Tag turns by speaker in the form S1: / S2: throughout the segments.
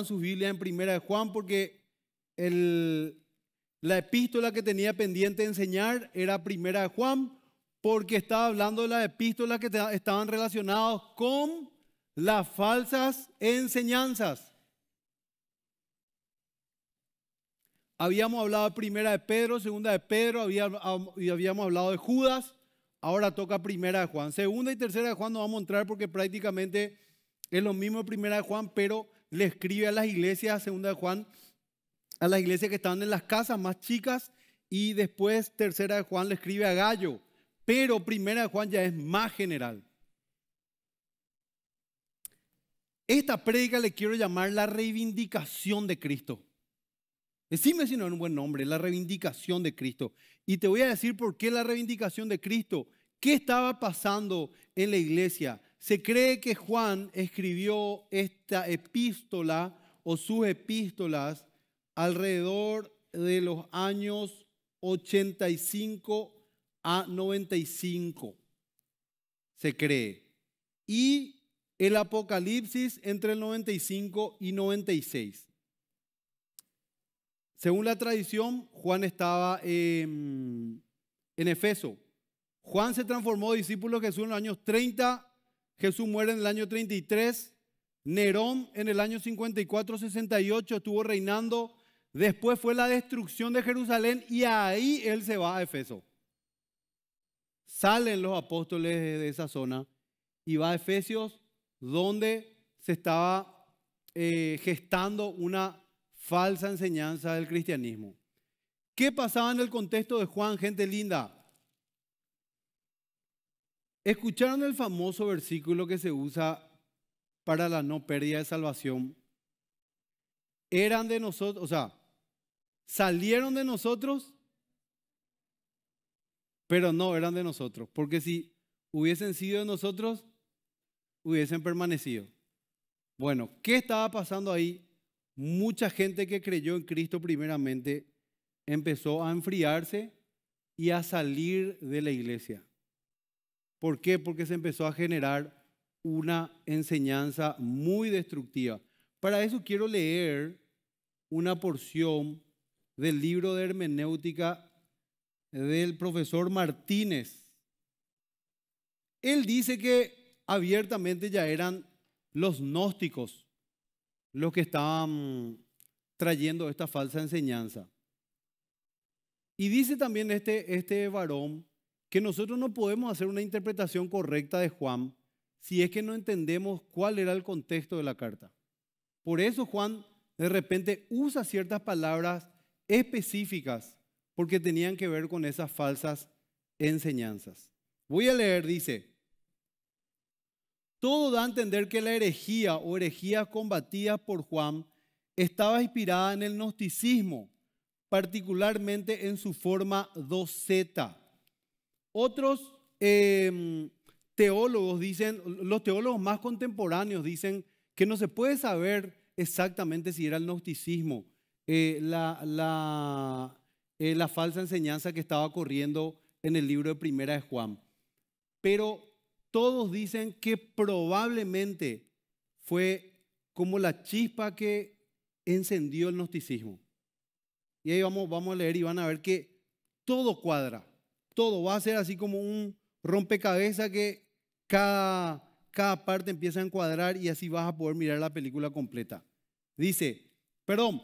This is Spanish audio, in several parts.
S1: en su Biblia en Primera de Juan porque el, la epístola que tenía pendiente de enseñar era Primera de Juan porque estaba hablando de las epístolas que estaban relacionadas con las falsas enseñanzas. Habíamos hablado Primera de Pedro, Segunda de Pedro, y habíamos hablado de Judas. Ahora toca Primera de Juan. Segunda y Tercera de Juan no vamos a entrar porque prácticamente es lo mismo Primera de Juan, pero le escribe a las iglesias, segunda de Juan, a las iglesias que estaban en las casas más chicas y después tercera de Juan le escribe a Gallo, pero primera de Juan ya es más general. Esta prédica le quiero llamar la reivindicación de Cristo. Decime si no es un buen nombre, la reivindicación de Cristo. Y te voy a decir por qué la reivindicación de Cristo. ¿Qué estaba pasando en la iglesia? Se cree que Juan escribió esta epístola o sus epístolas alrededor de los años 85 a 95, se cree. Y el Apocalipsis entre el 95 y 96. Según la tradición, Juan estaba en Efeso. Juan se transformó discípulo de Jesús en los años 30 Jesús muere en el año 33, Nerón en el año 54-68 estuvo reinando, después fue la destrucción de Jerusalén y ahí él se va a Efeso. Salen los apóstoles de esa zona y va a Efesios donde se estaba eh, gestando una falsa enseñanza del cristianismo. ¿Qué pasaba en el contexto de Juan, gente linda? ¿Escucharon el famoso versículo que se usa para la no pérdida de salvación? Eran de nosotros, o sea, salieron de nosotros, pero no eran de nosotros, porque si hubiesen sido de nosotros, hubiesen permanecido. Bueno, ¿qué estaba pasando ahí? Mucha gente que creyó en Cristo primeramente empezó a enfriarse y a salir de la iglesia. ¿Por qué? Porque se empezó a generar una enseñanza muy destructiva. Para eso quiero leer una porción del libro de hermenéutica del profesor Martínez. Él dice que abiertamente ya eran los gnósticos los que estaban trayendo esta falsa enseñanza. Y dice también este, este varón que nosotros no podemos hacer una interpretación correcta de Juan si es que no entendemos cuál era el contexto de la carta. Por eso Juan de repente usa ciertas palabras específicas porque tenían que ver con esas falsas enseñanzas. Voy a leer, dice, todo da a entender que la herejía o herejía combatida por Juan estaba inspirada en el gnosticismo, particularmente en su forma doceta. Otros em, teólogos dicen, los teólogos más contemporáneos dicen que no se puede saber exactamente si era el gnosticismo, eh, eh, la, falsa enseñanza que estaba corriendo en el libro de Primera de Juan. Pero todos dicen que probablemente fue como la chispa que encendió el gnosticismo. Y ahí vamos, vamos a leer y van a ver que todo cuadra todo. Va a ser así como un rompecabezas que cada, parte empieza a encuadrar y así vas a poder mirar la película completa. Dice, perdón,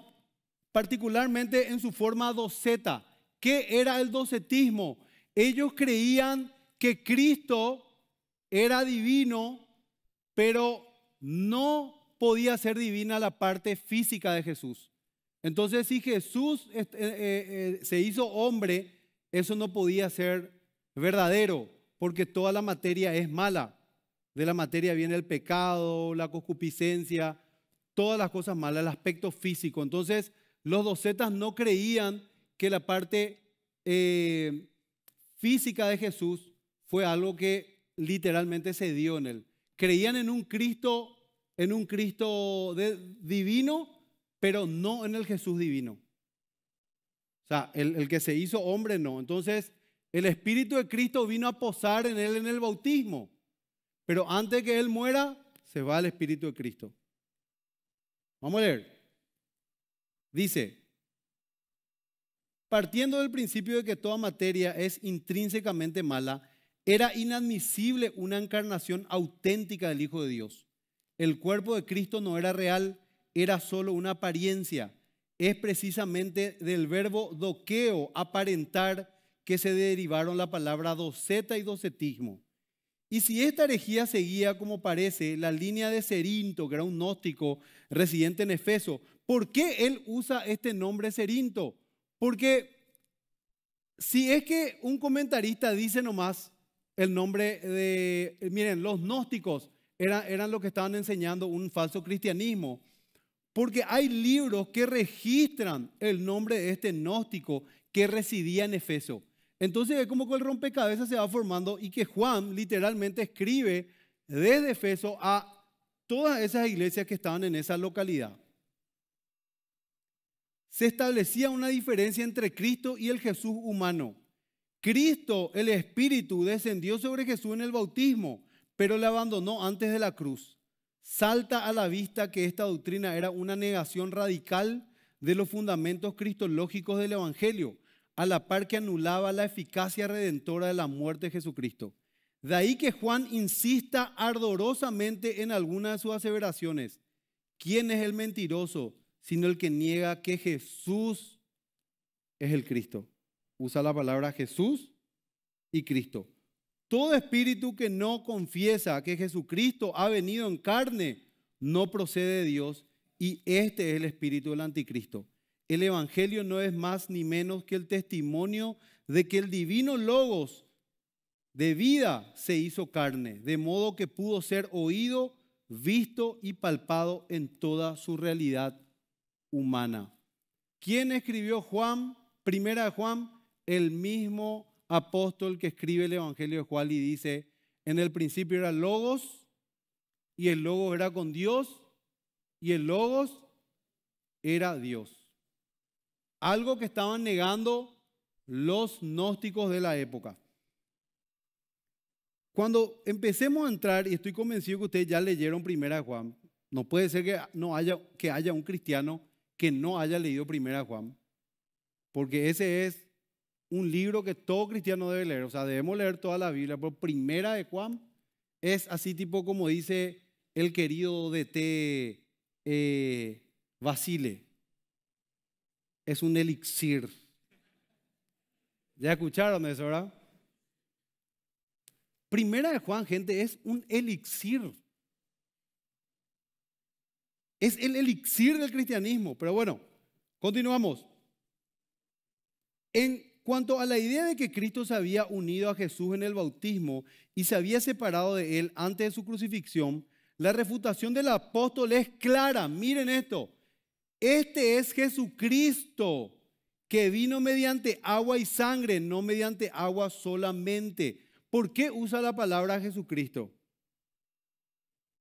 S1: particularmente en su forma doceta. ¿Qué era el docetismo? Ellos creían que Cristo era divino, pero no podía ser divina la parte física de Jesús. Entonces, si Jesús eh, eh, eh, se hizo hombre, eso no podía ser verdadero, porque toda la materia es mala. De la materia viene el pecado, la concupiscencia, todas las cosas malas, el aspecto físico. Entonces, los docetas no creían que la parte eh, física de Jesús fue algo que literalmente se dio en él. Creían en un Cristo, en un Cristo divino, pero no en el Jesús divino sea, el, el que se hizo hombre no. Entonces, el Espíritu de Cristo vino a posar en él en el bautismo. Pero antes que él muera, se va el Espíritu de Cristo. Vamos a leer. Dice, partiendo del principio de que toda materia es intrínsecamente mala, era inadmisible una encarnación auténtica del Hijo de Dios. El cuerpo de Cristo no era real, era solo una apariencia es precisamente del verbo doqueo, aparentar, que se derivaron la palabra doceta y docetismo. Y si esta herejía seguía, como parece, la línea de Cerinto, que era un gnóstico residente en Efeso, ¿por qué él usa este nombre Cerinto? Porque si es que un comentarista dice nomás el nombre de, miren, los gnósticos eran, eran los que estaban enseñando un falso cristianismo. Porque hay libros que registran el nombre de este gnóstico que residía en Efeso. Entonces es como que el rompecabezas se va formando y que Juan literalmente escribe desde Efeso a todas esas iglesias que estaban en esa localidad. Se establecía una diferencia entre Cristo y el Jesús humano. Cristo, el Espíritu, descendió sobre Jesús en el bautismo, pero le abandonó antes de la cruz salta a la vista que esta doctrina era una negación radical de los fundamentos cristológicos del Evangelio, a la par que anulaba la eficacia redentora de la muerte de Jesucristo. De ahí que Juan insista ardorosamente en algunas de sus aseveraciones. ¿Quién es el mentiroso sino el que niega que Jesús es el Cristo? Usa la palabra Jesús y Cristo. Todo espíritu que no confiesa que Jesucristo ha venido en carne no procede de Dios y este es el espíritu del anticristo. El Evangelio no es más ni menos que el testimonio de que el divino Logos de vida se hizo carne, de modo que pudo ser oído, visto y palpado en toda su realidad humana. ¿Quién escribió Juan? Primera de Juan, el mismo apóstol que escribe el Evangelio de Juan y dice, en el principio era logos y el logos era con Dios y el logos era Dios. Algo que estaban negando los gnósticos de la época. Cuando empecemos a entrar, y estoy convencido que ustedes ya leyeron Primera Juan, no puede ser que, no haya, que haya un cristiano que no haya leído Primera Juan, porque ese es un libro que todo cristiano debe leer, o sea, debemos leer toda la Biblia, pero primera de Juan es así tipo como dice el querido DT eh, Basile, es un elixir. ¿Ya escucharon eso, verdad? Primera de Juan, gente, es un elixir. Es el elixir del cristianismo. Pero bueno, continuamos. En Cuanto a la idea de que Cristo se había unido a Jesús en el bautismo y se había separado de él antes de su crucifixión, la refutación del apóstol es clara. Miren esto. Este es Jesucristo que vino mediante agua y sangre, no mediante agua solamente. ¿Por qué usa la palabra Jesucristo?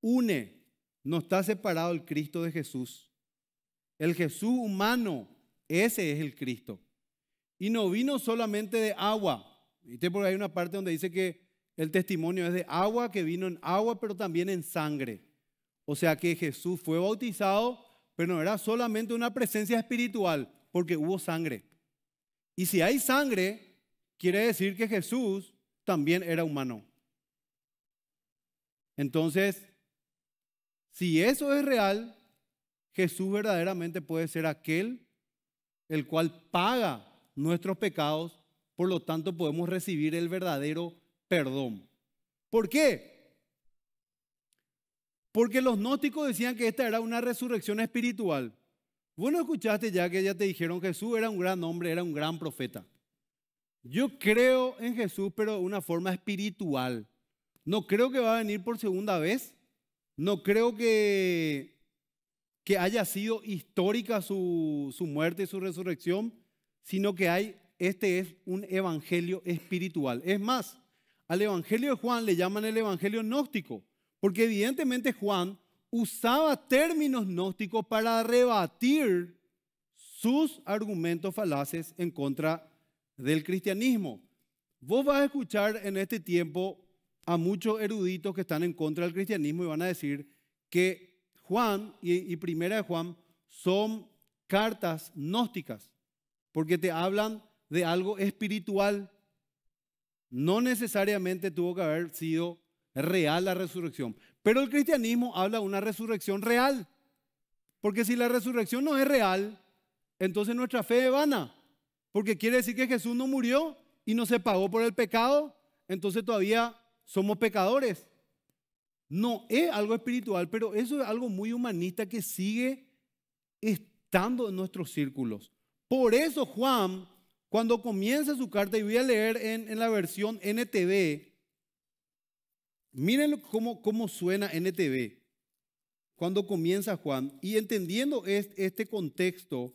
S1: Une, no está separado el Cristo de Jesús. El Jesús humano, ese es el Cristo. Y no vino solamente de agua. ¿Viste? Porque hay una parte donde dice que el testimonio es de agua, que vino en agua, pero también en sangre. O sea que Jesús fue bautizado, pero no era solamente una presencia espiritual, porque hubo sangre. Y si hay sangre, quiere decir que Jesús también era humano. Entonces, si eso es real, Jesús verdaderamente puede ser aquel el cual paga nuestros pecados, por lo tanto podemos recibir el verdadero perdón. ¿Por qué? Porque los gnósticos decían que esta era una resurrección espiritual. Bueno, escuchaste ya que ya te dijeron Jesús era un gran hombre, era un gran profeta. Yo creo en Jesús, pero de una forma espiritual. No creo que va a venir por segunda vez. No creo que, que haya sido histórica su, su muerte y su resurrección sino que hay, este es un evangelio espiritual. Es más, al evangelio de Juan le llaman el evangelio gnóstico, porque evidentemente Juan usaba términos gnósticos para rebatir sus argumentos falaces en contra del cristianismo. Vos vas a escuchar en este tiempo a muchos eruditos que están en contra del cristianismo y van a decir que Juan y, y Primera de Juan son cartas gnósticas porque te hablan de algo espiritual. No necesariamente tuvo que haber sido real la resurrección, pero el cristianismo habla de una resurrección real, porque si la resurrección no es real, entonces nuestra fe es vana, porque quiere decir que Jesús no murió y no se pagó por el pecado, entonces todavía somos pecadores. No es algo espiritual, pero eso es algo muy humanista que sigue estando en nuestros círculos. Por eso Juan, cuando comienza su carta, y voy a leer en, la versión NTV, miren cómo, suena NTV cuando comienza Juan, y entendiendo este contexto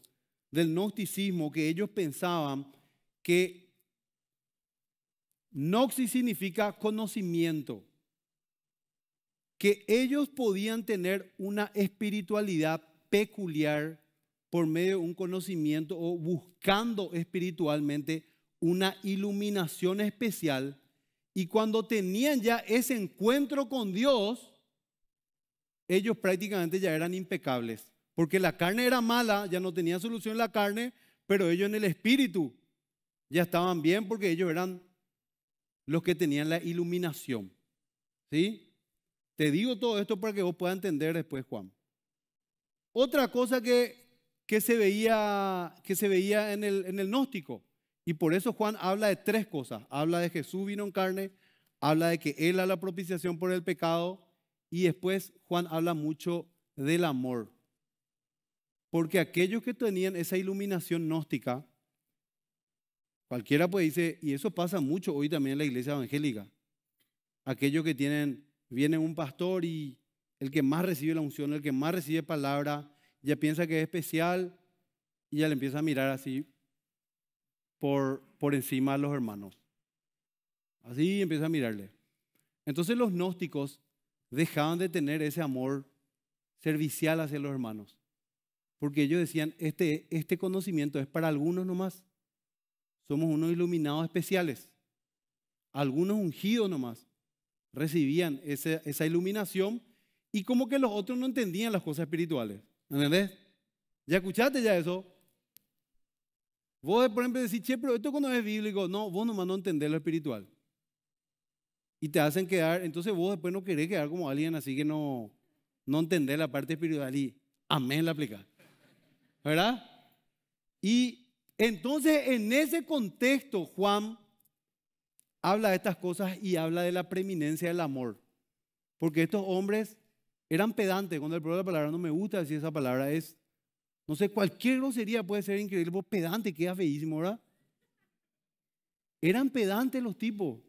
S1: del gnosticismo, que ellos pensaban que gnosis significa conocimiento, que ellos podían tener una espiritualidad peculiar por medio de un conocimiento o buscando espiritualmente una iluminación especial. Y cuando tenían ya ese encuentro con Dios, ellos prácticamente ya eran impecables. Porque la carne era mala, ya no tenía solución la carne, pero ellos en el espíritu ya estaban bien porque ellos eran los que tenían la iluminación. ¿Sí? Te digo todo esto para que vos puedas entender después, Juan. Otra cosa que que se veía, que se veía en, el, en el gnóstico. Y por eso Juan habla de tres cosas. Habla de Jesús vino en carne, habla de que Él a la propiciación por el pecado y después Juan habla mucho del amor. Porque aquellos que tenían esa iluminación gnóstica, cualquiera puede decir, y eso pasa mucho hoy también en la iglesia evangélica, aquellos que tienen, viene un pastor y el que más recibe la unción, el que más recibe palabra, ya piensa que es especial y ya le empieza a mirar así por, por encima a los hermanos. Así empieza a mirarle. Entonces los gnósticos dejaban de tener ese amor servicial hacia los hermanos, porque ellos decían, este, este conocimiento es para algunos nomás. Somos unos iluminados especiales. Algunos ungidos nomás recibían esa iluminación y como que los otros no entendían las cosas espirituales. ¿Entendés? ¿Ya escuchaste ya eso? Vos, por ejemplo, decís, che, pero esto cuando es bíblico, no, vos nomás no entendés lo espiritual. Y te hacen quedar, entonces vos después no querés quedar como alguien así que no, no entendés la parte espiritual y amén la aplicar, ¿Verdad? Y entonces en ese contexto Juan habla de estas cosas y habla de la preeminencia del amor. Porque estos hombres eran pedantes. Cuando el problema de la palabra no me gusta decir esa palabra, es, no sé, cualquier grosería puede ser increíble, pero pedante queda feísimo, ¿verdad? Eran pedantes los tipos.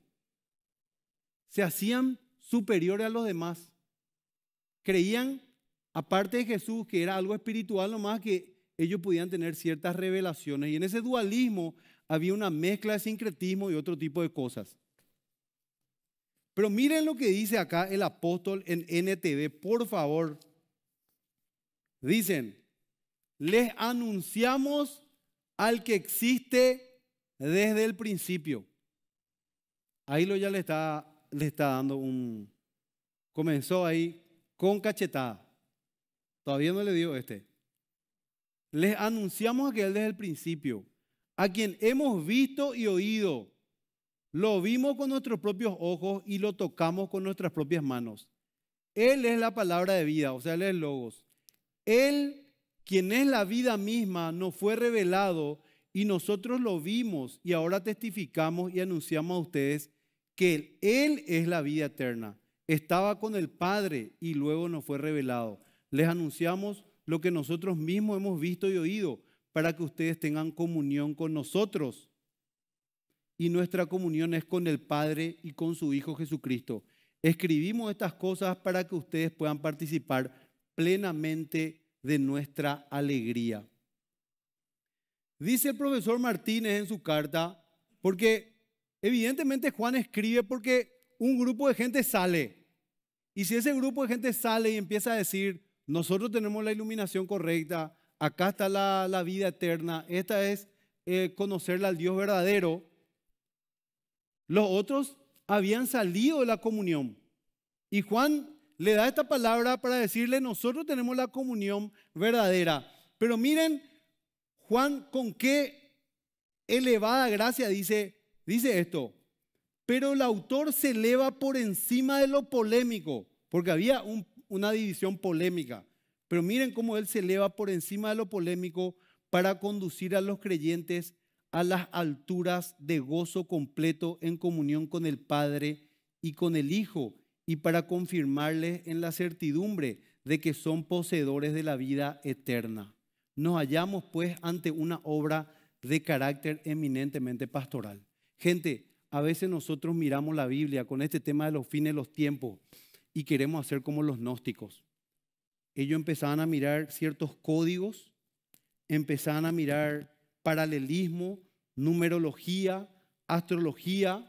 S1: Se hacían superiores a los demás. Creían, aparte de Jesús, que era algo espiritual nomás, que ellos podían tener ciertas revelaciones. Y en ese dualismo había una mezcla de sincretismo y otro tipo de cosas. Pero miren lo que dice acá el apóstol en NTV, por favor. Dicen, les anunciamos al que existe desde el principio. Ahí lo ya le está, le está dando un... Comenzó ahí con cachetada. Todavía no le dio este. Les anunciamos a que él desde el principio, a quien hemos visto y oído lo vimos con nuestros propios ojos y lo tocamos con nuestras propias manos. Él es la palabra de vida, o sea, Él es Logos. Él, quien es la vida misma, nos fue revelado y nosotros lo vimos y ahora testificamos y anunciamos a ustedes que Él es la vida eterna. Estaba con el Padre y luego nos fue revelado. Les anunciamos lo que nosotros mismos hemos visto y oído para que ustedes tengan comunión con nosotros y nuestra comunión es con el Padre y con su Hijo Jesucristo. Escribimos estas cosas para que ustedes puedan participar plenamente de nuestra alegría. Dice el profesor Martínez en su carta, porque evidentemente Juan escribe porque un grupo de gente sale. Y si ese grupo de gente sale y empieza a decir, nosotros tenemos la iluminación correcta, acá está la, vida eterna, esta es eh, al Dios verdadero, los otros habían salido de la comunión. Y Juan le da esta palabra para decirle, nosotros tenemos la comunión verdadera. Pero miren, Juan con qué elevada gracia dice, dice esto. Pero el autor se eleva por encima de lo polémico, porque había una división polémica. Pero miren cómo él se eleva por encima de lo polémico para conducir a los creyentes a las alturas de gozo completo en comunión con el Padre y con el Hijo, y para confirmarles en la certidumbre de que son poseedores de la vida eterna. Nos hallamos pues ante una obra de carácter eminentemente pastoral. Gente, a veces nosotros miramos la Biblia con este tema de los fines, los tiempos, y queremos hacer como los gnósticos. Ellos empezaban a mirar ciertos códigos, empezaban a mirar paralelismo, numerología, astrología,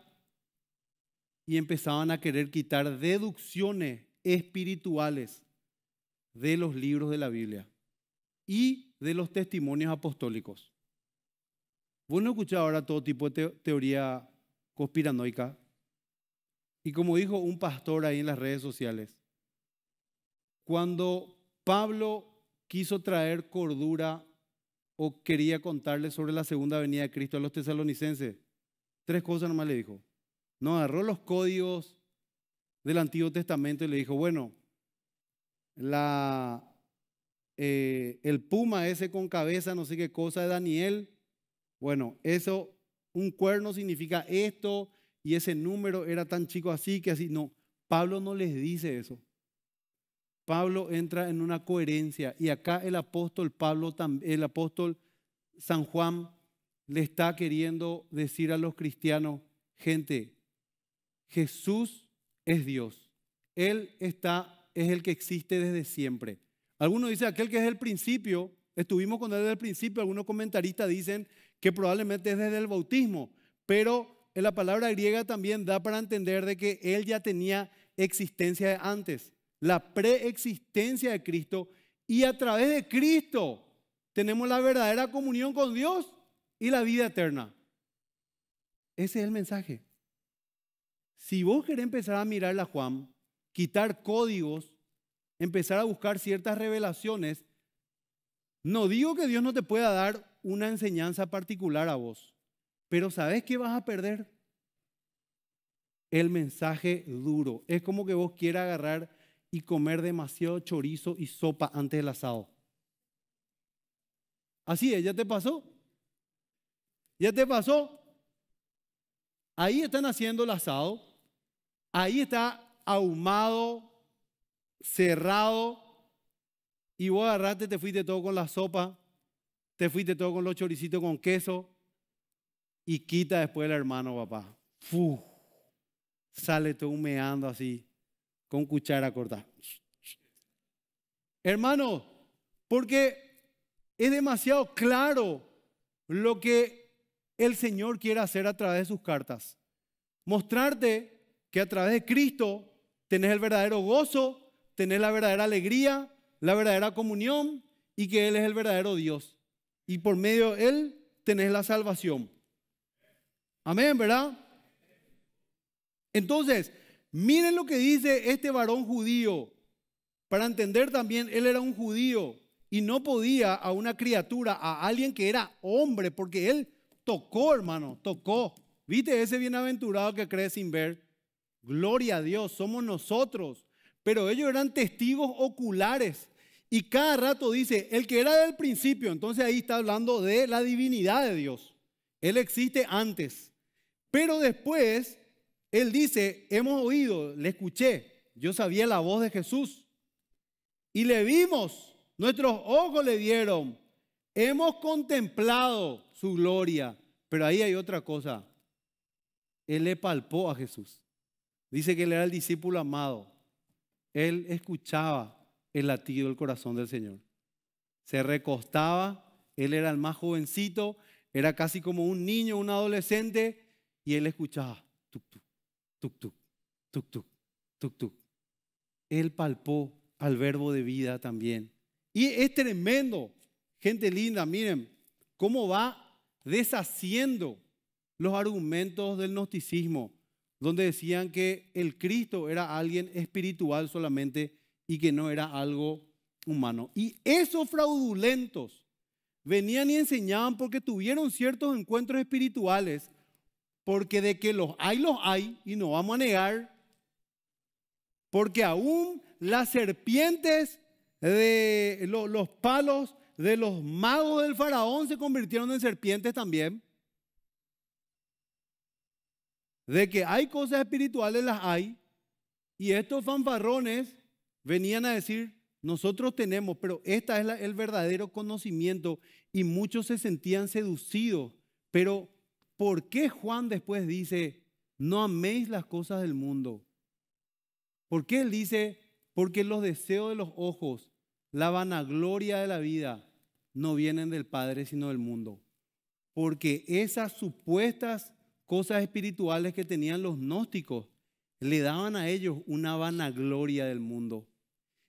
S1: y empezaban a querer quitar deducciones espirituales de los libros de la Biblia y de los testimonios apostólicos. Vos no escuchás ahora todo tipo de teoría conspiranoica. Y como dijo un pastor ahí en las redes sociales, cuando Pablo quiso traer cordura o quería contarles sobre la segunda venida de Cristo a los tesalonicenses. Tres cosas nomás le dijo. No, agarró los códigos del Antiguo Testamento y le dijo, bueno, la, eh, el puma ese con cabeza, no sé qué cosa de Daniel, bueno, eso, un cuerno significa esto y ese número era tan chico así que así, no, Pablo no les dice eso. Pablo entra en una coherencia y acá el apóstol Pablo, el apóstol San Juan le está queriendo decir a los cristianos, gente, Jesús es Dios. Él está, es el que existe desde siempre. Algunos dicen, aquel que es el principio, estuvimos con él desde el principio, algunos comentaristas dicen que probablemente es desde el bautismo, pero en la palabra griega también da para entender de que él ya tenía existencia antes la preexistencia de Cristo y a través de Cristo tenemos la verdadera comunión con Dios y la vida eterna. Ese es el mensaje. Si vos querés empezar a mirar la Juan, quitar códigos, empezar a buscar ciertas revelaciones, no digo que Dios no te pueda dar una enseñanza particular a vos, pero ¿sabes qué vas a perder? El mensaje duro. Es como que vos quieras agarrar y comer demasiado chorizo y sopa antes del asado. Así es, ya te pasó. Ya te pasó. Ahí están haciendo el asado. Ahí está ahumado, cerrado. Y vos agarraste, te fuiste todo con la sopa, te fuiste todo con los choricitos con queso. Y quita después el hermano, papá. sale todo humeando así con cuchara corta. Hermano, porque es demasiado claro lo que el Señor quiere hacer a través de sus cartas. Mostrarte que a través de Cristo tenés el verdadero gozo, tenés la verdadera alegría, la verdadera comunión y que Él es el verdadero Dios. Y por medio de Él tenés la salvación. Amén, ¿verdad? Entonces, Miren lo que dice este varón judío. Para entender también, él era un judío y no podía a una criatura, a alguien que era hombre, porque él tocó, hermano, tocó. ¿Viste ese bienaventurado que cree sin ver? Gloria a Dios, somos nosotros. Pero ellos eran testigos oculares. Y cada rato dice, el que era del principio, entonces ahí está hablando de la divinidad de Dios. Él existe antes. Pero después él dice, hemos oído, le escuché, yo sabía la voz de Jesús y le vimos, nuestros ojos le vieron, hemos contemplado su gloria, pero ahí hay otra cosa. Él le palpó a Jesús. Dice que él era el discípulo amado. Él escuchaba el latido del corazón del Señor. Se recostaba, él era el más jovencito, era casi como un niño, un adolescente, y él escuchaba tuk, tuk, tuk, tuk, tuk, tuk. Él palpó al verbo de vida también. Y es tremendo, gente linda, miren cómo va deshaciendo los argumentos del gnosticismo, donde decían que el Cristo era alguien espiritual solamente y que no era algo humano. Y esos fraudulentos venían y enseñaban porque tuvieron ciertos encuentros espirituales porque de que los hay, los hay, y no vamos a negar, porque aún las serpientes de los palos de los magos del faraón se convirtieron en serpientes también. De que hay cosas espirituales, las hay. Y estos fanfarrones venían a decir, nosotros tenemos, pero este es el verdadero conocimiento. Y muchos se sentían seducidos, pero ¿Por qué Juan después dice, no améis las cosas del mundo? ¿Por qué él dice, porque los deseos de los ojos, la vanagloria de la vida, no vienen del Padre sino del mundo? Porque esas supuestas cosas espirituales que tenían los gnósticos le daban a ellos una vanagloria del mundo.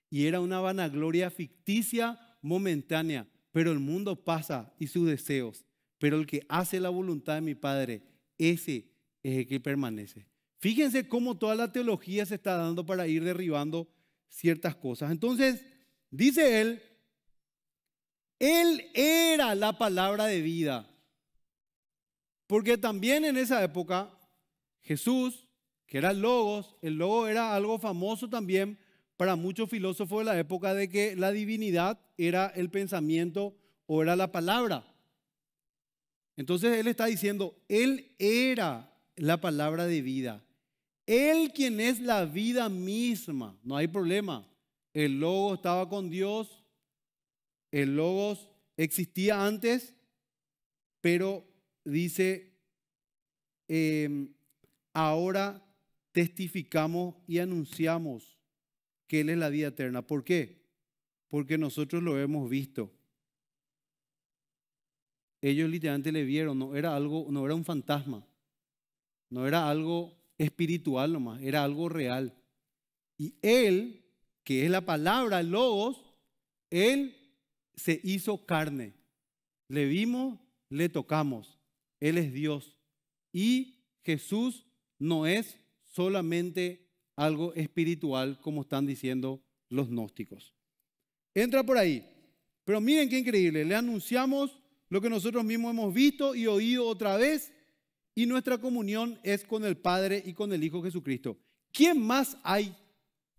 S1: Y era una vanagloria ficticia, momentánea, pero el mundo pasa y sus deseos. Pero el que hace la voluntad de mi Padre, ese es el que permanece. Fíjense cómo toda la teología se está dando para ir derribando ciertas cosas. Entonces, dice él, él era la palabra de vida. Porque también en esa época, Jesús, que era el Logos, el Logos era algo famoso también para muchos filósofos de la época de que la divinidad era el pensamiento o era la palabra. Entonces Él está diciendo, Él era la palabra de vida. Él quien es la vida misma. No hay problema. El logos estaba con Dios. El logos existía antes. Pero dice, em, ahora testificamos y anunciamos que Él es la vida eterna. ¿Por qué? Porque nosotros lo hemos visto ellos literalmente le vieron, no era algo, no era un fantasma, no era algo espiritual nomás, era algo real. Y él, que es la palabra logos, él se hizo carne. Le vimos, le tocamos. Él es Dios. Y Jesús no es solamente algo espiritual como están diciendo los gnósticos. Entra por ahí. Pero miren qué increíble, le anunciamos lo que nosotros mismos hemos visto y oído otra vez, y nuestra comunión es con el Padre y con el Hijo Jesucristo. ¿Quién más hay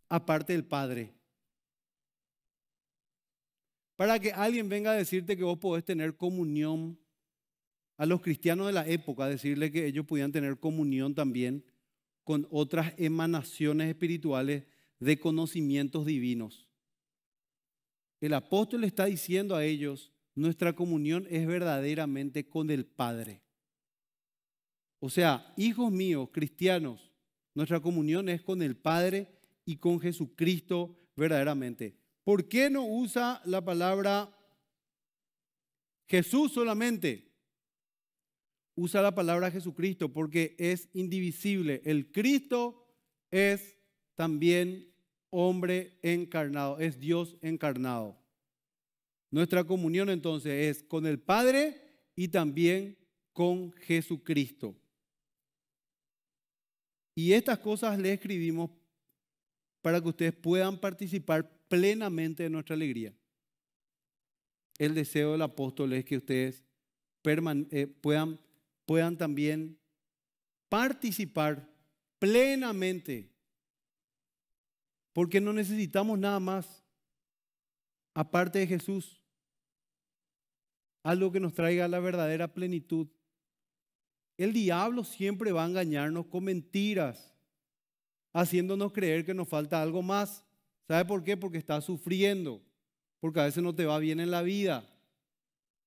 S1: aparte del Padre? Para que alguien venga a decirte que vos podés tener comunión a los cristianos de la época, decirle que ellos podían tener comunión también con otras emanaciones espirituales de conocimientos divinos. El apóstol está diciendo a ellos, nuestra comunión es verdaderamente con el Padre. O sea, hijos míos, cristianos, nuestra comunión es con el Padre y con Jesucristo verdaderamente. ¿Por qué no usa la palabra Jesús solamente? Usa la palabra Jesucristo porque es indivisible. El Cristo es también hombre encarnado, es Dios encarnado. Nuestra comunión entonces es con el Padre y también con Jesucristo. Y estas cosas le escribimos para que ustedes puedan participar plenamente de nuestra alegría. El deseo del apóstol es que ustedes eh, puedan también participar plenamente, porque no necesitamos nada más aparte de Jesús algo que nos traiga la verdadera plenitud. El diablo siempre va a engañarnos con mentiras, haciéndonos creer que nos falta algo más. ¿Sabe por qué? Porque está sufriendo, porque a veces no te va bien en la vida.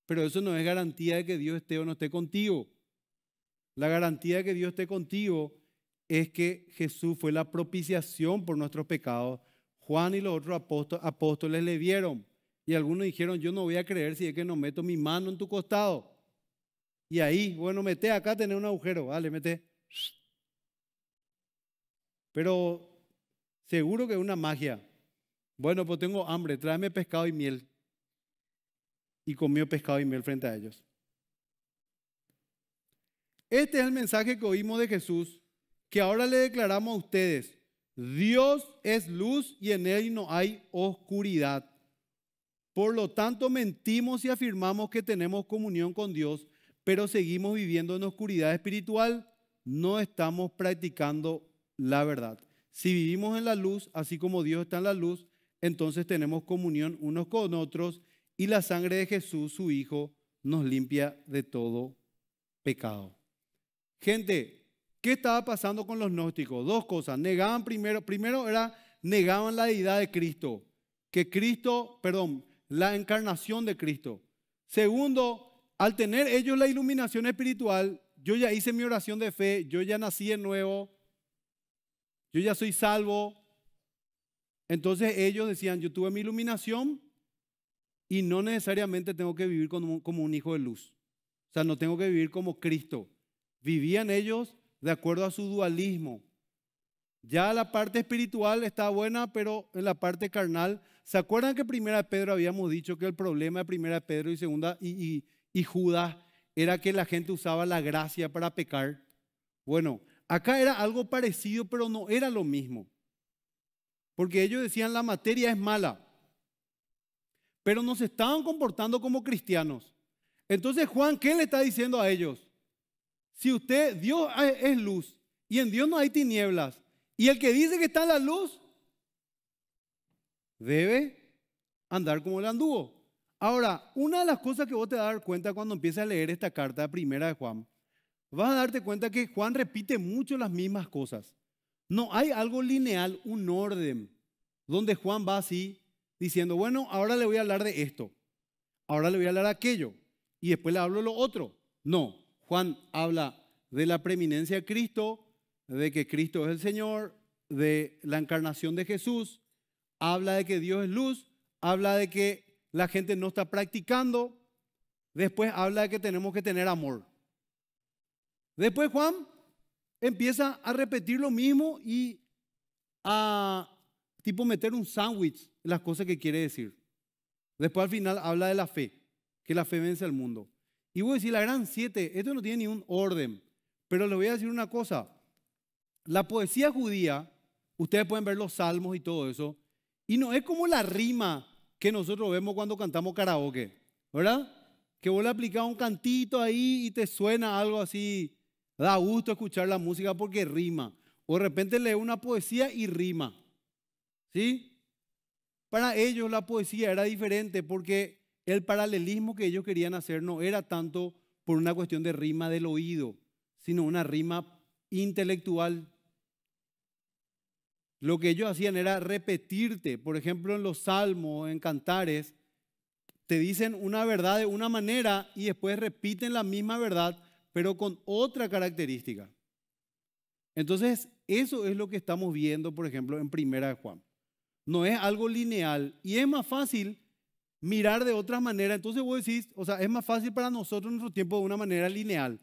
S1: Pero eso no es garantía de que Dios esté o no esté contigo. La garantía de que Dios esté contigo es que Jesús fue la propiciación por nuestros pecados. Juan y los otros apóstoles le vieron. Y algunos dijeron, yo no voy a creer si es que no meto mi mano en tu costado. Y ahí, bueno, mete acá, tenés un agujero, vale, mete. Pero seguro que es una magia. Bueno, pues tengo hambre, tráeme pescado y miel. Y comió pescado y miel frente a ellos. Este es el mensaje que oímos de Jesús, que ahora le declaramos a ustedes. Dios es luz y en él no hay oscuridad. Por lo tanto, mentimos y afirmamos que tenemos comunión con Dios, pero seguimos viviendo en oscuridad espiritual, no estamos practicando la verdad. Si vivimos en la luz, así como Dios está en la luz, entonces tenemos comunión unos con otros y la sangre de Jesús, su Hijo, nos limpia de todo pecado. Gente, ¿qué estaba pasando con los gnósticos? Dos cosas. Negaban primero, primero era, negaban la deidad de Cristo, que Cristo, perdón, la encarnación de Cristo. Segundo, al tener ellos la iluminación espiritual, yo ya hice mi oración de fe, yo ya nací de nuevo, yo ya soy salvo. Entonces ellos decían, yo tuve mi iluminación y no necesariamente tengo que vivir como, como un hijo de luz. O sea, no tengo que vivir como Cristo. Vivían ellos de acuerdo a su dualismo, ya la parte espiritual está buena, pero en la parte carnal, ¿se acuerdan que primera Pedro habíamos dicho que el problema de primera Pedro y segunda y, Judas era que la gente usaba la gracia para pecar? Bueno, acá era algo parecido, pero no era lo mismo. Porque ellos decían la materia es mala, pero no se estaban comportando como cristianos. Entonces Juan, ¿qué le está diciendo a ellos? Si usted, Dios es luz y en Dios no hay tinieblas, y el que dice que está en la luz, debe andar como el anduvo. Ahora, una de las cosas que vos te vas a dar cuenta cuando empieces a leer esta carta primera de Juan, vas a darte cuenta que Juan repite mucho las mismas cosas. No hay algo lineal, un orden, donde Juan va así diciendo, bueno, ahora le voy a hablar de esto, ahora le voy a hablar de aquello, y después le hablo de lo otro. No, Juan habla de la preeminencia de Cristo, de que Cristo es el Señor, de la encarnación de Jesús, habla de que Dios es luz, habla de que la gente no está practicando, después habla de que tenemos que tener amor. Después Juan empieza a repetir lo mismo y a tipo meter un sándwich las cosas que quiere decir. Después al final habla de la fe, que la fe vence al mundo. Y voy a decir, la gran siete, esto no tiene ni un orden, pero le voy a decir una cosa, la poesía judía, ustedes pueden ver los salmos y todo eso, y no es como la rima que nosotros vemos cuando cantamos karaoke, ¿verdad? Que vos le aplicás un cantito ahí y te suena algo así, da gusto escuchar la música porque rima. O de repente lees una poesía y rima, ¿sí? Para ellos la poesía era diferente porque el paralelismo que ellos querían hacer no era tanto por una cuestión de rima del oído, sino una rima intelectual, lo que ellos hacían era repetirte. Por ejemplo, en los salmos, en cantares, te dicen una verdad de una manera y después repiten la misma verdad, pero con otra característica. Entonces, eso es lo que estamos viendo, por ejemplo, en Primera de Juan. No es algo lineal y es más fácil mirar de otra manera. Entonces vos decís, o sea, es más fácil para nosotros en nuestro tiempo de una manera lineal.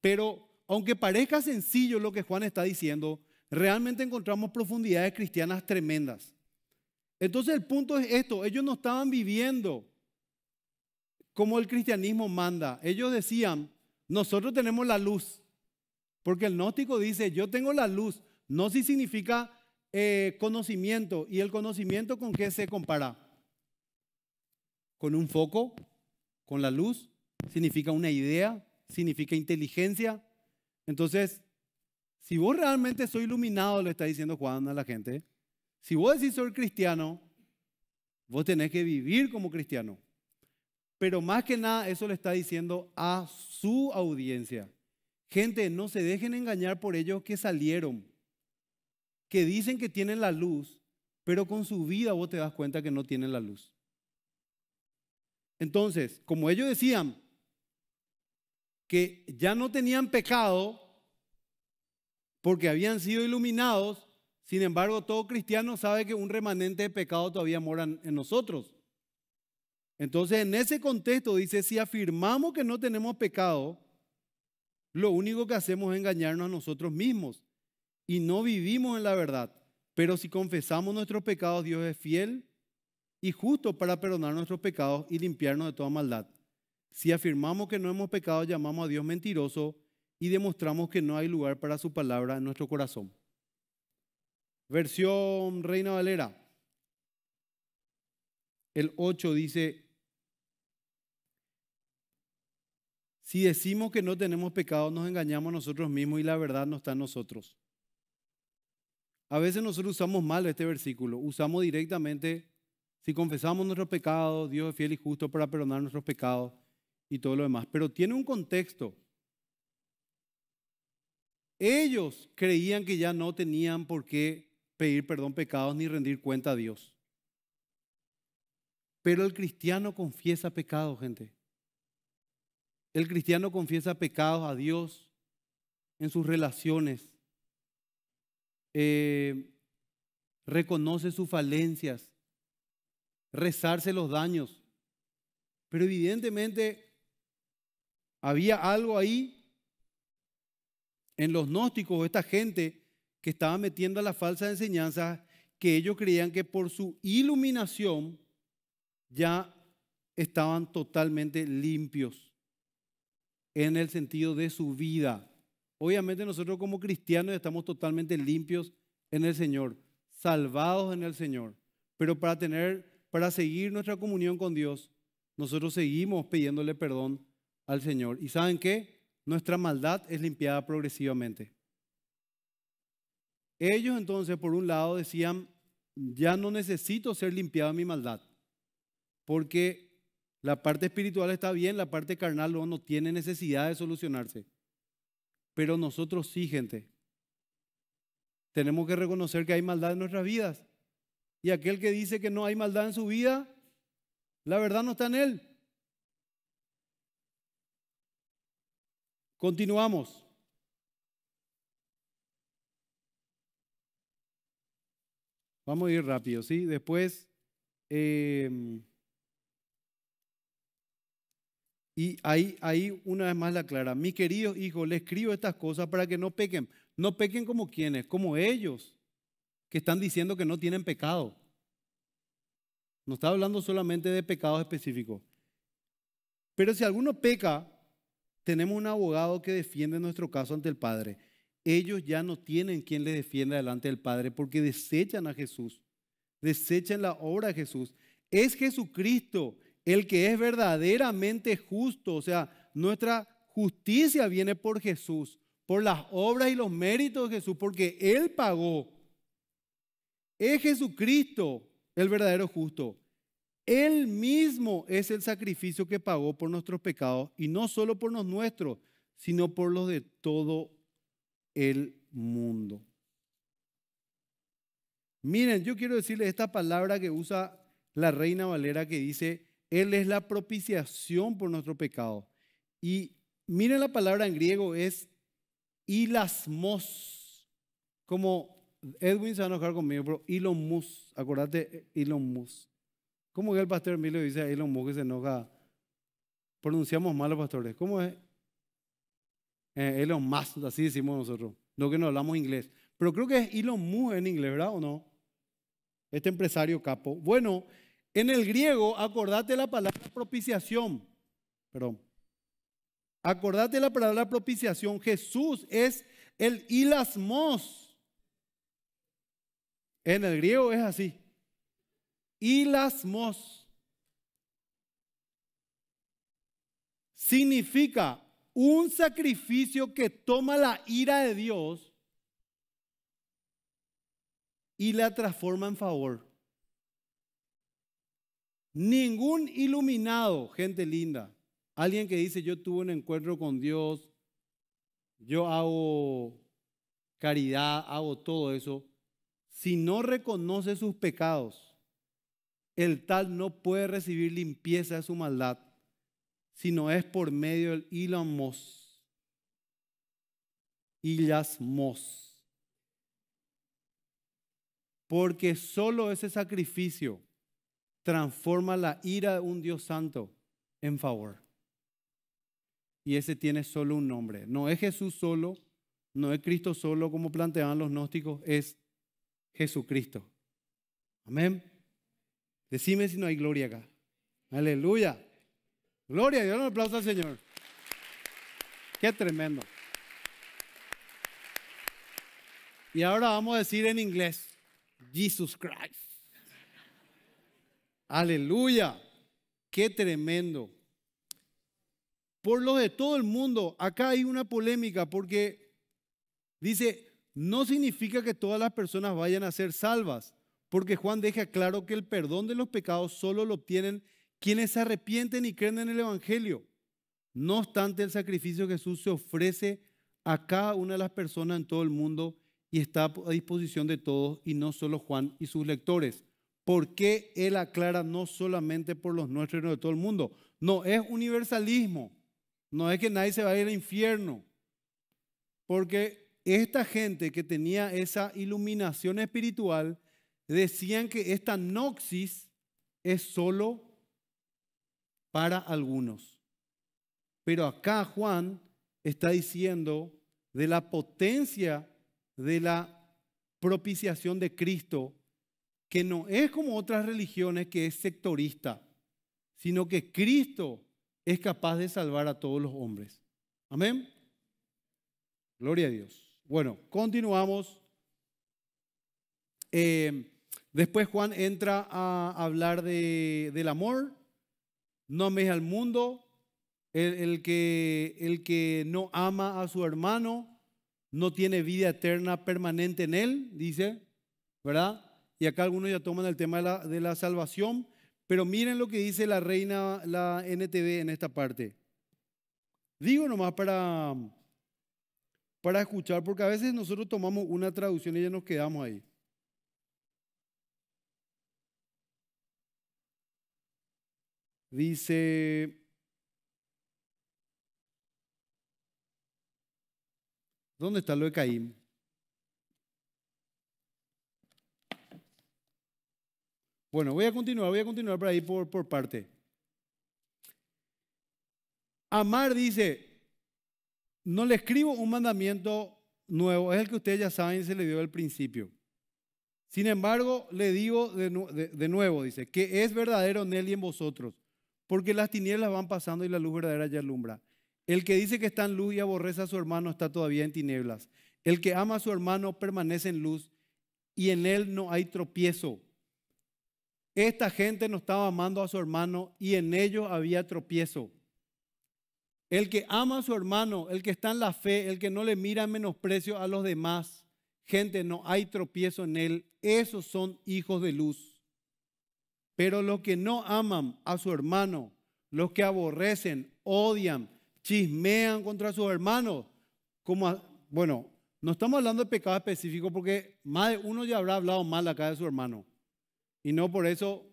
S1: Pero aunque parezca sencillo lo que Juan está diciendo, realmente encontramos profundidades cristianas tremendas. Entonces el punto es esto, ellos no estaban viviendo como el cristianismo manda. Ellos decían, nosotros tenemos la luz, porque el gnóstico dice, yo tengo la luz, no si significa eh, conocimiento, y el conocimiento con qué se compara. Con un foco, con la luz, significa una idea, significa inteligencia. Entonces, si vos realmente soy iluminado, le está diciendo Juan a la gente, si vos decís soy cristiano, vos tenés que vivir como cristiano. Pero más que nada, eso le está diciendo a su audiencia. Gente, no se dejen engañar por ellos que salieron, que dicen que tienen la luz, pero con su vida vos te das cuenta que no tienen la luz. Entonces, como ellos decían que ya no tenían pecado, porque habían sido iluminados, sin embargo todo cristiano sabe que un remanente de pecado todavía mora en nosotros. Entonces en ese contexto dice, si afirmamos que no tenemos pecado, lo único que hacemos es engañarnos a nosotros mismos y no vivimos en la verdad. Pero si confesamos nuestros pecados, Dios es fiel y justo para perdonar nuestros pecados y limpiarnos de toda maldad. Si afirmamos que no hemos pecado, llamamos a Dios mentiroso y demostramos que no hay lugar para su palabra en nuestro corazón. Versión Reina Valera. El 8 dice, si decimos que no tenemos pecado, nos engañamos nosotros mismos y la verdad no está en nosotros. A veces nosotros usamos mal este versículo, usamos directamente, si confesamos nuestros pecados, Dios es fiel y justo para perdonar nuestros pecados y todo lo demás, pero tiene un contexto. Ellos creían que ya no tenían por qué pedir perdón pecados ni rendir cuenta a Dios. Pero el cristiano confiesa pecados, gente. El cristiano confiesa pecados a Dios en sus relaciones. Eh, reconoce sus falencias. Rezarse los daños. Pero evidentemente había algo ahí en los gnósticos, esta gente que estaba metiendo a las falsas enseñanzas, que ellos creían que por su iluminación ya estaban totalmente limpios en el sentido de su vida. Obviamente nosotros como cristianos estamos totalmente limpios en el Señor, salvados en el Señor, pero para tener para seguir nuestra comunión con Dios, nosotros seguimos pidiéndole perdón al Señor. ¿Y saben qué? nuestra maldad es limpiada progresivamente. Ellos entonces, por un lado, decían, ya no necesito ser limpiada mi maldad, porque la parte espiritual está bien, la parte carnal no, no tiene necesidad de solucionarse. Pero nosotros sí, gente, tenemos que reconocer que hay maldad en nuestras vidas. Y aquel que dice que no hay maldad en su vida, la verdad no está en él. Continuamos. Vamos a ir rápido, ¿sí? Después, em, y ahí, ahí una vez más la clara. mis queridos hijos, les escribo estas cosas para que no pequen. No pequen como quienes, como ellos, que están diciendo que no tienen pecado. No está hablando solamente de pecados específicos. Pero si alguno peca, tenemos un abogado que defiende nuestro caso ante el Padre. Ellos ya no tienen quien les defienda delante del Padre porque desechan a Jesús, desechan la obra de Jesús. Es Jesucristo el que es verdaderamente justo, o sea, nuestra justicia viene por Jesús, por las obras y los méritos de Jesús, porque Él pagó. Es Jesucristo el verdadero justo. Él mismo es el sacrificio que pagó por nuestros pecados y no solo por los nuestros, sino por los de todo el mundo. Miren, yo quiero decirles esta palabra que usa la reina Valera que dice, Él es la propiciación por nuestro pecado. Y miren la palabra en griego es ilasmos, como Edwin se va a enojar conmigo, pero ilomus, acordate, eh, ilomus. ¿Cómo que el pastor Emilio dice a Elon Musk que se enoja? Pronunciamos mal los pastores. ¿Cómo es? Eh, Elon Musk, así decimos nosotros. No que no hablamos inglés. Pero creo que es Elon Musk en inglés, ¿verdad o no? Este empresario capo. Bueno, en el griego, acordate la palabra propiciación. Perdón. Acordate la palabra propiciación. Jesús es el ilasmos. En el griego es así y las Significa un sacrificio que toma la ira de Dios y la transforma en favor. Ningún iluminado, gente linda, alguien que dice yo tuve un encuentro con Dios, yo hago caridad, hago todo eso, si no reconoce sus pecados el tal no puede recibir limpieza de su maldad, sino es por medio del Elon y Porque solo ese sacrificio transforma la ira de un Dios santo en favor. Y ese tiene solo un nombre. No es Jesús solo, no es Cristo solo, como planteaban los gnósticos, es Jesucristo. Amén. Decime si no hay gloria acá. Aleluya. Gloria Dios, un aplauso al Señor. Qué tremendo. Y ahora vamos a decir en inglés, Jesus Christ. Aleluya. Qué tremendo. Por lo de todo el mundo, acá hay una polémica porque dice, no significa que todas las personas vayan a ser salvas porque Juan deja claro que el perdón de los pecados solo lo obtienen quienes se arrepienten y creen en el Evangelio. No obstante, el sacrificio de Jesús se ofrece a cada una de las personas en todo el mundo y está a disposición de todos y no solo Juan y sus lectores. ¿Por qué él aclara no solamente por los nuestros, sino de todo el mundo? No, es universalismo. No es que nadie se vaya al infierno. Porque esta gente que tenía esa iluminación espiritual decían que esta noxis es solo para algunos. Pero acá Juan está diciendo de la potencia de la propiciación de Cristo, que no es como otras religiones que es sectorista, sino que Cristo es capaz de salvar a todos los hombres. Amén. Gloria a Dios. Bueno, continuamos. Eh, Después Juan entra a hablar de, del amor. No ames al mundo. El, que, el que no ama a su hermano no tiene vida eterna permanente en él, dice, ¿verdad? Y acá algunos ya toman el tema de la, de la salvación. Pero miren lo que dice la reina, la NTV en esta parte. Digo nomás para, para escuchar, porque a veces nosotros tomamos una traducción y ya nos quedamos ahí. Dice, ¿dónde está lo de Caín? Bueno, voy a continuar, voy a continuar por ahí por, por parte. Amar dice, no le escribo un mandamiento nuevo, es el que ustedes ya saben, se le dio al principio. Sin embargo, le digo de, de nuevo, dice, que es verdadero en él y en vosotros porque las tinieblas van pasando y la luz verdadera ya alumbra. El que dice que está en luz y aborrece a su hermano está todavía en tinieblas. El que ama a su hermano permanece en luz y en él no hay tropiezo. Esta gente no estaba amando a su hermano y en ello había tropiezo. El que ama a su hermano, el que está en la fe, el que no le mira menosprecio a los demás, gente, no hay tropiezo en él. Esos son hijos de luz. Pero los que no aman a su hermano, los que aborrecen, odian, chismean contra sus hermanos, como, bueno, no estamos hablando de pecado específico porque más uno ya habrá hablado mal acá de su hermano. Y no por eso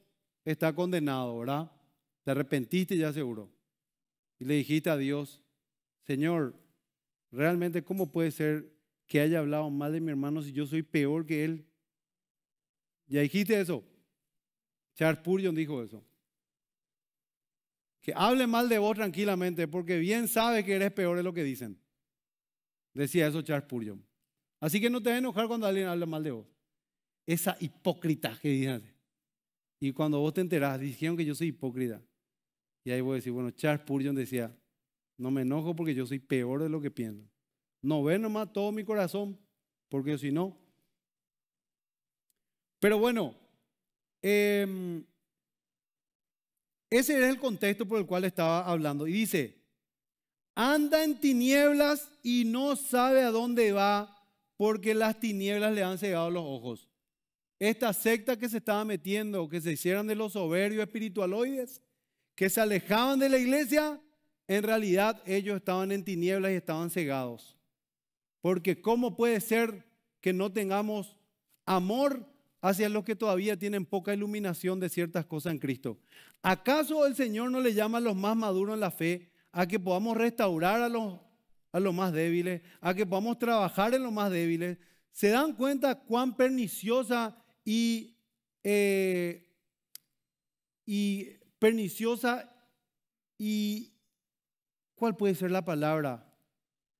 S1: está condenado, ¿verdad? Te arrepentiste ya seguro. Y le dijiste a Dios, Señor, realmente ¿cómo puede ser que haya hablado mal de mi hermano si yo soy peor que él? Ya dijiste eso. Charles Purion dijo eso. Que hable mal de vos tranquilamente porque bien sabe que eres peor de lo que dicen. Decía eso Charles Purion. Así que no te a enojar cuando alguien habla mal de vos. Esa hipócrita que dijiste. Y cuando vos te enterás, dijeron que yo soy hipócrita. Y ahí voy a decir, bueno, Charles Purion decía, no me enojo porque yo soy peor de lo que pienso. No ve nomás todo mi corazón, porque si no. Pero bueno, Em, ese era el contexto por el cual estaba hablando. Y dice, anda en tinieblas y no sabe a dónde va porque las tinieblas le han cegado los ojos. Esta secta que se estaba metiendo, que se hicieran de los soberbios espiritualoides, que se alejaban de la iglesia, en realidad ellos estaban en tinieblas y estaban cegados. Porque ¿cómo puede ser que no tengamos amor hacia los que todavía tienen poca iluminación de ciertas cosas en Cristo. ¿Acaso el Señor no le llama a los más maduros en la fe a que podamos restaurar a los, más débiles, a que podamos trabajar en los más débiles? ¿Se dan cuenta cuán perniciosa y, eh, y perniciosa y, ¿cuál puede ser la palabra?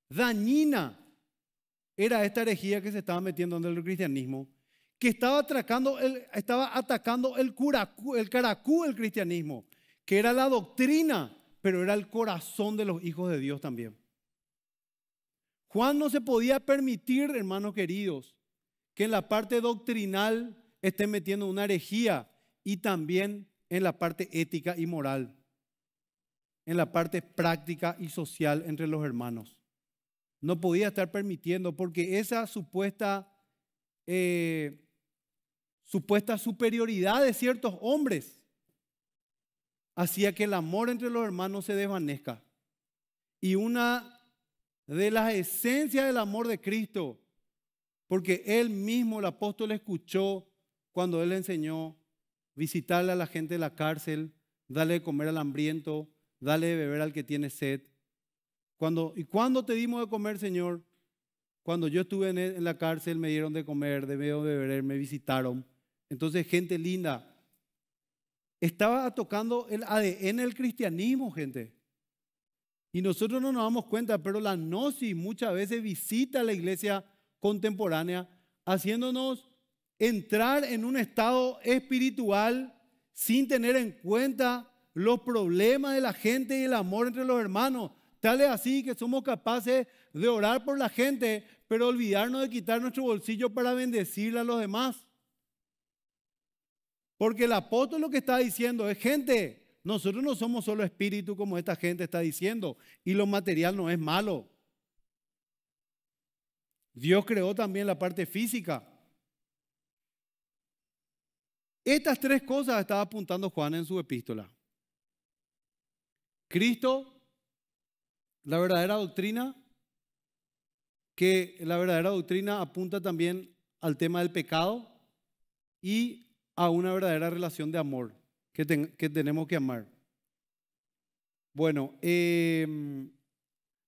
S1: Dañina era esta herejía que se estaba metiendo en el cristianismo que estaba, atacando el, estaba atacando el, curacú, el caracú del cristianismo, que era la doctrina, pero era el corazón de los hijos de Dios también. Juan no se podía permitir, hermanos queridos, que en la parte doctrinal esté metiendo una herejía y también en la parte ética y moral, en la parte práctica y social entre los hermanos. No podía estar permitiendo porque esa supuesta eh, supuesta superioridad de ciertos hombres, hacía que el amor entre los hermanos se desvanezca. Y una de las esencias del amor de Cristo, porque él mismo, el apóstol, escuchó cuando él enseñó visitarle a la gente de la cárcel, darle de comer al hambriento, darle de beber al que tiene sed. Cuando, ¿Y cuándo te dimos de comer, Señor? Cuando yo estuve en e, la cárcel me dieron de comer, de beber, me visitaron. Entonces, gente linda, estaba tocando el ADN del cristianismo, gente. Y nosotros no nos damos cuenta, pero la gnosis muchas veces visita la iglesia contemporánea, haciéndonos entrar en un estado espiritual sin tener en cuenta los problemas de la gente y el amor entre los hermanos. Tal es así que somos capaces de orar por la gente, pero olvidarnos de quitar nuestro bolsillo para bendecir a los demás. Porque el apóstol lo que está diciendo es, gente, nosotros no somos solo espíritu como esta gente está diciendo, y lo material no es malo. Dios creó también la parte física. Estas tres cosas estaba apuntando Juan en su epístola. Cristo, la verdadera doctrina, que la verdadera doctrina apunta también al tema del pecado y a una verdadera relación de amor que, tenemos que amar. Bueno, em,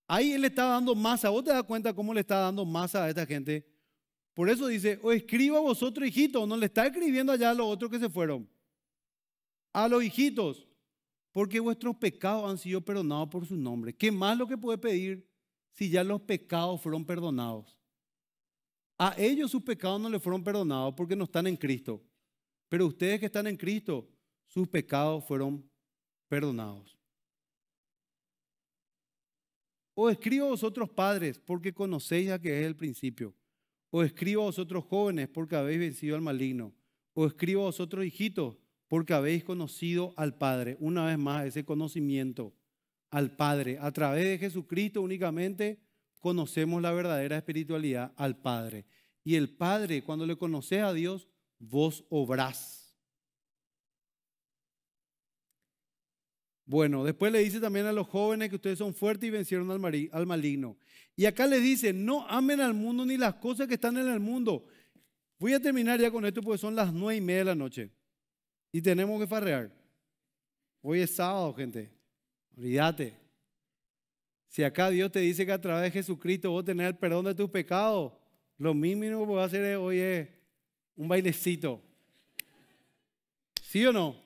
S1: ahí él le está dando masa. ¿Vos te das cuenta cómo le está dando masa a esta gente? Por eso dice, o escriba vosotros hijitos, no le está escribiendo allá a los otros que se fueron. A los hijitos, porque vuestros pecados han sido perdonados por su nombre. ¿Qué más lo que puede pedir si ya los pecados fueron perdonados? A ellos sus pecados no le fueron perdonados porque no están en Cristo. Pero ustedes que están en Cristo, sus pecados fueron perdonados. O escribo a vosotros padres, porque conocéis a que es el principio. O escribo a vosotros jóvenes, porque habéis vencido al maligno. O escribo a vosotros hijitos, porque habéis conocido al Padre. Una vez más, ese conocimiento al Padre. A través de Jesucristo únicamente conocemos la verdadera espiritualidad al Padre. Y el Padre, cuando le conoces a Dios, vos obrás. Bueno, después le dice también a los jóvenes que ustedes son fuertes y vencieron al, al maligno. Y acá le dice, no amen al mundo ni las cosas que están en el mundo. Voy a terminar ya con esto porque son las nueve y media de la noche. Y tenemos que farrear. Hoy es sábado, gente. Olvídate. Si acá Dios te dice que a través de Jesucristo vos tenés el perdón de tus pecados, lo mínimo que voy a hacer hoy es un bailecito. ¿Sí o no?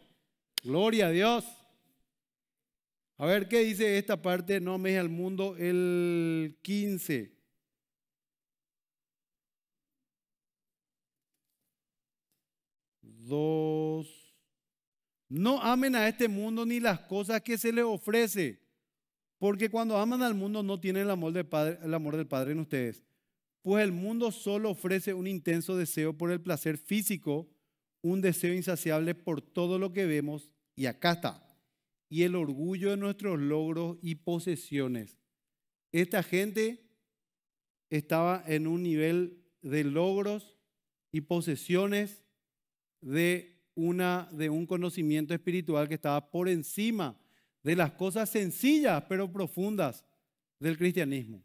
S1: Gloria a Dios. A ver qué dice esta parte, no ames al mundo, el 15. Dos. No amen a este mundo ni las cosas que se les ofrece, porque cuando aman al mundo no tienen el amor del Padre, el amor del Padre en ustedes pues el mundo solo ofrece un intenso deseo por el placer físico, un deseo insaciable por todo lo que vemos y acá está, y el orgullo de nuestros logros y posesiones. Esta gente estaba en un nivel de logros y posesiones de, una, de un conocimiento espiritual que estaba por encima de las cosas sencillas pero profundas del cristianismo.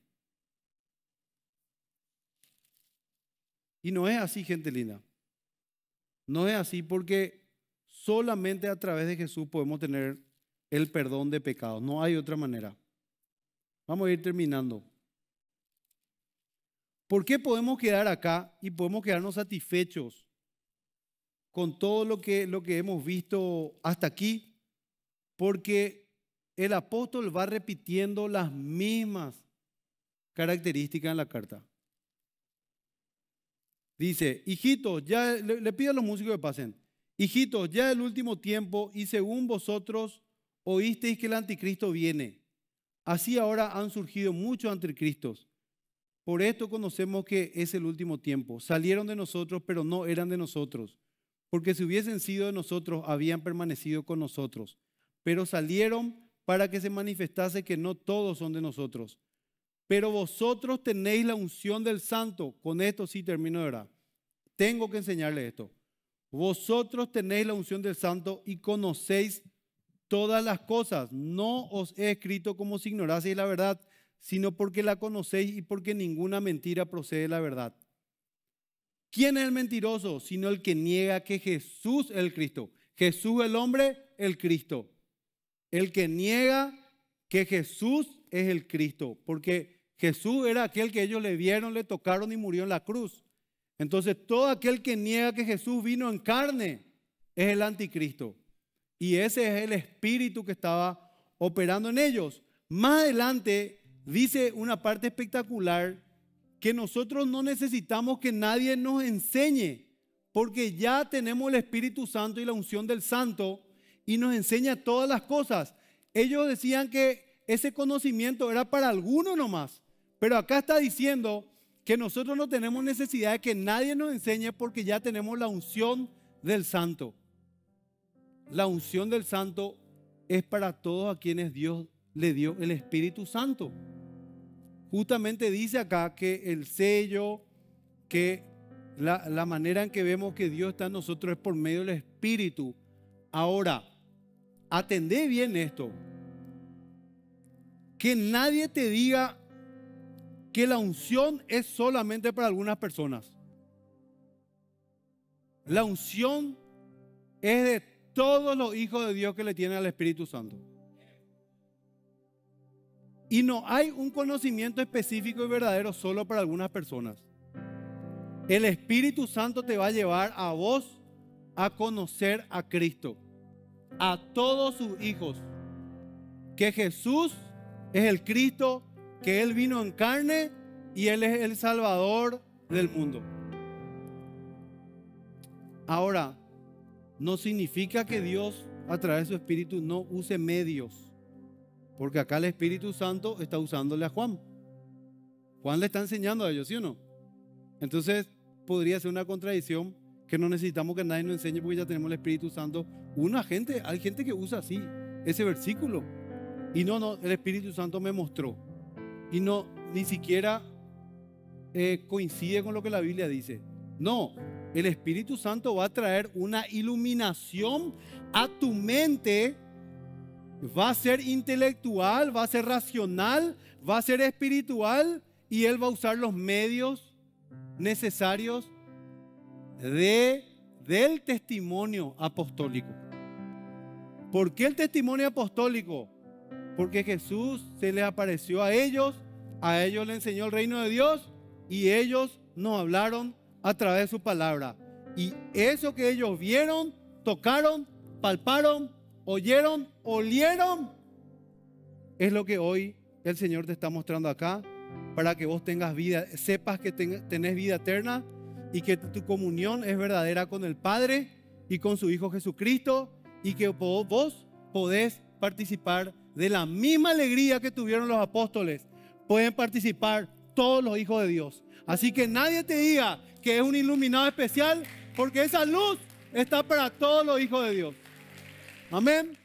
S1: Y no es así, gente linda. No es así porque solamente a través de Jesús podemos tener el perdón de pecados. No hay otra manera. Vamos a ir terminando. ¿Por qué podemos quedar acá y podemos quedarnos satisfechos con todo lo que, lo que hemos visto hasta aquí? Porque el apóstol va repitiendo las mismas características en la carta. Dice, hijitos, ya le, pido a los músicos que pasen. hijito ya el último tiempo y según vosotros oísteis que el anticristo viene. Así ahora han surgido muchos anticristos. Por esto conocemos que es el último tiempo. Salieron de nosotros, pero no eran de nosotros. Porque si hubiesen sido de nosotros, habían permanecido con nosotros. Pero salieron para que se manifestase que no todos son de nosotros. Pero vosotros tenéis la unción del santo. Con esto sí termino de verdad. Tengo que enseñarles esto. Vosotros tenéis la unción del santo y conocéis todas las cosas. No os he escrito como si ignoraseis la verdad, sino porque la conocéis y porque ninguna mentira procede de la verdad. ¿Quién es el mentiroso? Sino el que niega que Jesús es el Cristo. Jesús el hombre, el Cristo. El que niega que Jesús es el Cristo. Porque Jesús era aquel que ellos le vieron, le tocaron y murió en la cruz. Entonces todo aquel que niega que Jesús vino en carne es el anticristo. Y ese es el espíritu que estaba operando en ellos. Más adelante dice una parte espectacular que nosotros no necesitamos que nadie nos enseñe, porque ya tenemos el Espíritu Santo y la unción del Santo y nos enseña todas las cosas. Ellos decían que ese conocimiento era para algunos nomás, pero acá está diciendo que nosotros no tenemos necesidad de que nadie nos enseñe porque ya tenemos la unción del santo. La unción del santo es para todos a quienes Dios le dio el Espíritu Santo. Justamente dice acá que el sello, que la, manera en que vemos que Dios está en nosotros es por medio del Espíritu. Ahora, atendé bien esto. Que nadie te diga, que la unción es solamente para algunas personas. La unción es de todos los hijos de Dios que le tienen al Espíritu Santo. Y no hay un conocimiento específico y verdadero solo para algunas personas. El Espíritu Santo te va a llevar a vos a conocer a Cristo, a todos sus hijos, que Jesús es el Cristo, que Él vino en carne y Él es el Salvador del mundo. Ahora, no significa que Dios a través de su Espíritu no use medios, porque acá el Espíritu Santo está usándole a Juan. Juan le está enseñando a ellos, ¿sí o no? Entonces, podría ser una contradicción que no necesitamos que nadie nos enseñe porque ya tenemos el Espíritu Santo. Una gente, hay gente que usa así ese versículo. Y no, no, el Espíritu Santo me mostró y no ni siquiera eh, coincide con lo que la Biblia dice. No, el Espíritu Santo va a traer una iluminación a tu mente. Va a ser intelectual, va a ser racional, va a ser espiritual y Él va a usar los medios necesarios de, del testimonio apostólico. ¿Por qué el testimonio apostólico? Porque Jesús se les apareció a ellos, a ellos le enseñó el reino de Dios y ellos no hablaron a través de su palabra. Y eso que ellos vieron, tocaron, palparon, oyeron, olieron, es lo que hoy el Señor te está mostrando acá para que vos tengas vida, sepas que tenés vida eterna y que tu comunión es verdadera con el Padre y con su Hijo Jesucristo y que vos podés participar de la misma alegría que tuvieron los apóstoles, pueden participar todos los hijos de Dios. Así que nadie te diga que es un iluminado especial, porque esa luz está para todos los hijos de Dios. Amén.